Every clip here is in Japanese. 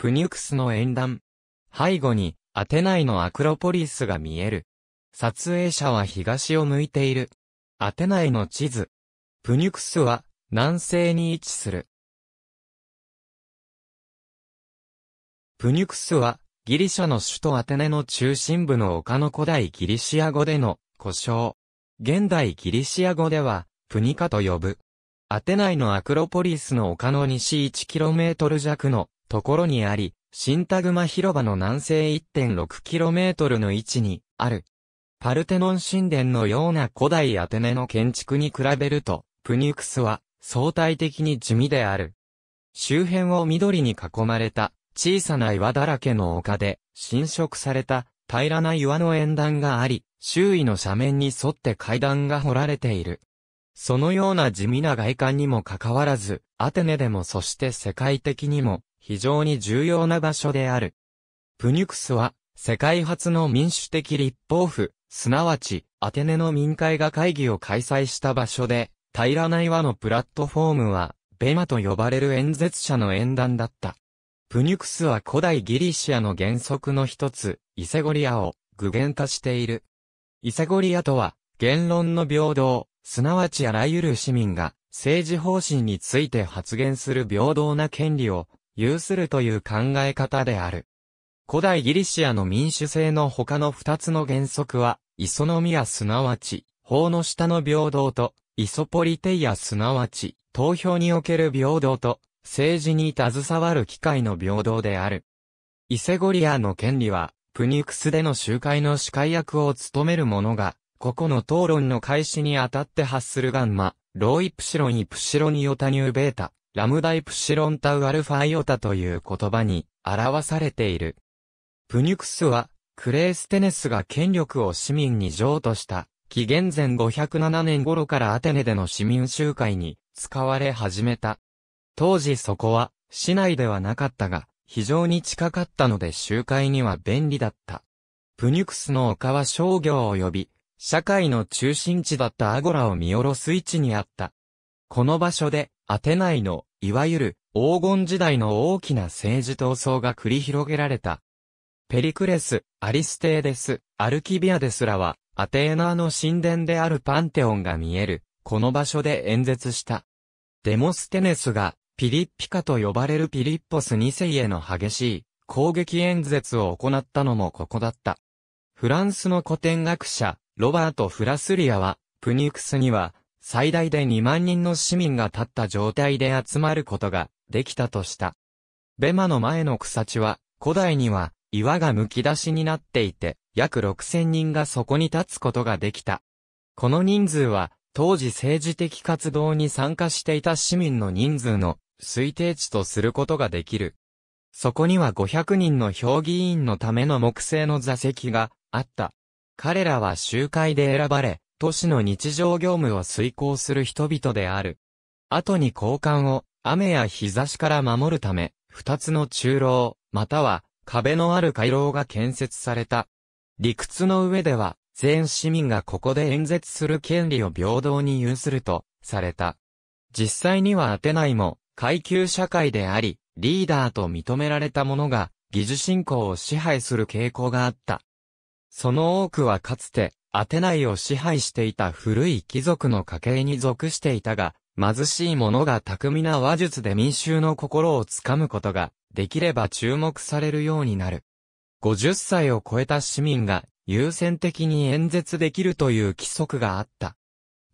プニュクスの縁談。背後に、アテナイのアクロポリスが見える。撮影者は東を向いている。アテナイの地図。プニュクスは、南西に位置する。プニュクスは、ギリシャの首都アテネの中心部の丘の古代ギリシア語での、故障。現代ギリシア語では、プニカと呼ぶ。アテナイのアクロポリスの丘の西 1km 弱のところにあり、新田マ広場の南西 1.6km の位置にある。パルテノン神殿のような古代アテネの建築に比べると、プニュクスは相対的に地味である。周辺を緑に囲まれた小さな岩だらけの丘で侵食された平らな岩の縁談があり、周囲の斜面に沿って階段が掘られている。そのような地味な外観にもかかわらず、アテネでもそして世界的にも非常に重要な場所である。プニュクスは、世界初の民主的立法府、すなわち、アテネの民会が会議を開催した場所で、平らな岩のプラットフォームは、ベマと呼ばれる演説者の演談だった。プニュクスは古代ギリシアの原則の一つ、イセゴリアを具現化している。イセゴリアとは、言論の平等、すなわちあらゆる市民が、政治方針について発言する平等な権利を有するという考え方である。古代ギリシアの民主制の他の二つの原則は、イソノミアすなわち、法の下の平等と、イソポリテイアすなわち、投票における平等と、政治に携わる機会の平等である。イセゴリアの権利は、プニュクスでの集会の司会役を務める者が、ここの討論の開始にあたって発するガンマ、ローイプシロンイプシロニオタニューベータ、ラムダイプシロンタウアルファイオタという言葉に表されている。プニュクスは、クレーステネスが権力を市民に譲渡した、紀元前507年頃からアテネでの市民集会に使われ始めた。当時そこは、市内ではなかったが、非常に近かったので集会には便利だった。プニュクスの丘は商業及び、社会の中心地だったアゴラを見下ろす位置にあった。この場所で、アテナイの、いわゆる、黄金時代の大きな政治闘争が繰り広げられた。ペリクレス、アリステーデス、アルキビアデスらは、アテーナーの神殿であるパンテオンが見える、この場所で演説した。デモステネスが、ピリッピカと呼ばれるピリッポス2世への激しい攻撃演説を行ったのもここだった。フランスの古典学者、ロバート・フラスリアは、プニクスには、最大で2万人の市民が立った状態で集まることができたとした。ベマの前の草地は、古代には岩がむき出しになっていて、約6000人がそこに立つことができた。この人数は、当時政治的活動に参加していた市民の人数の推定値とすることができる。そこには500人の評議員のための木製の座席があった。彼らは集会で選ばれ、都市の日常業務を遂行する人々である。後に交換を、雨や日差しから守るため、二つの中楼、または壁のある回廊が建設された。理屈の上では、全市民がここで演説する権利を平等に有すると、された。実際にはアテナイも、階級社会であり、リーダーと認められた者が、技術振興を支配する傾向があった。その多くはかつて、アテナイを支配していた古い貴族の家系に属していたが、貧しい者が巧みな話術で民衆の心をつかむことが、できれば注目されるようになる。50歳を超えた市民が優先的に演説できるという規則があった。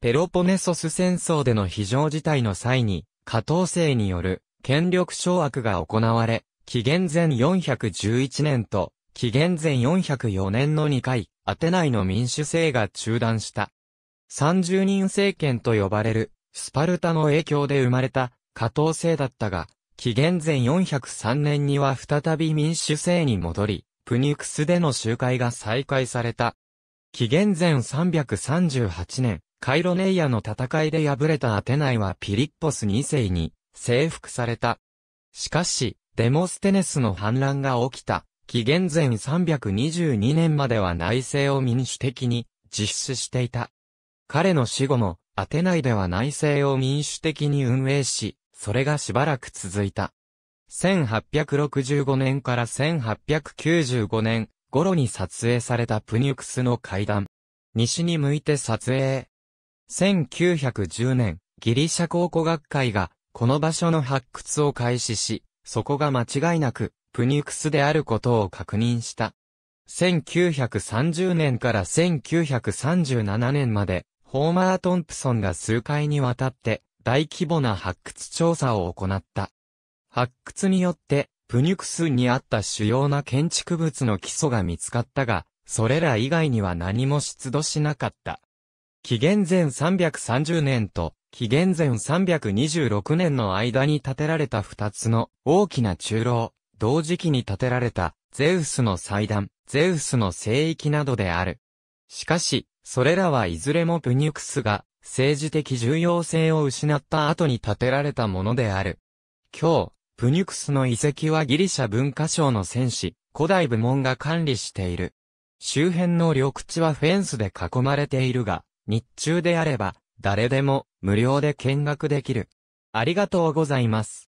ペロポネソス戦争での非常事態の際に、下等政による権力掌握が行われ、紀元前411年と紀元前404年の2回、アテナイの民主制が中断した。30人政権と呼ばれる、スパルタの影響で生まれた、加藤制だったが、紀元前403年には再び民主制に戻り、プニュクスでの集会が再開された。紀元前338年、カイロネイアの戦いで敗れたアテナイはピリッポス2世に征服された。しかし、デモステネスの反乱が起きた。紀元前322年までは内政を民主的に実施していた。彼の死後も、アテナイでは内政を民主的に運営し、それがしばらく続いた。1865年から1895年頃に撮影されたプニュクスの階段。西に向いて撮影。1910年、ギリシャ考古学会が、この場所の発掘を開始し、そこが間違いなく、プニクスであることを確認した。1930年から1937年まで、ホーマー・トンプソンが数回にわたって大規模な発掘調査を行った。発掘によって、プニュクスにあった主要な建築物の基礎が見つかったが、それら以外には何も出土しなかった。紀元前330年と紀元前326年の間に建てられた二つの大きな中楼、同時期に建てられたゼウスの祭壇、ゼウスの聖域などである。しかし、それらはいずれもプニュクスが政治的重要性を失った後に建てられたものである。今日、プニュクスの遺跡はギリシャ文化省の戦士、古代部門が管理している。周辺の緑地はフェンスで囲まれているが、日中であれば、誰でも無料で見学できる。ありがとうございます。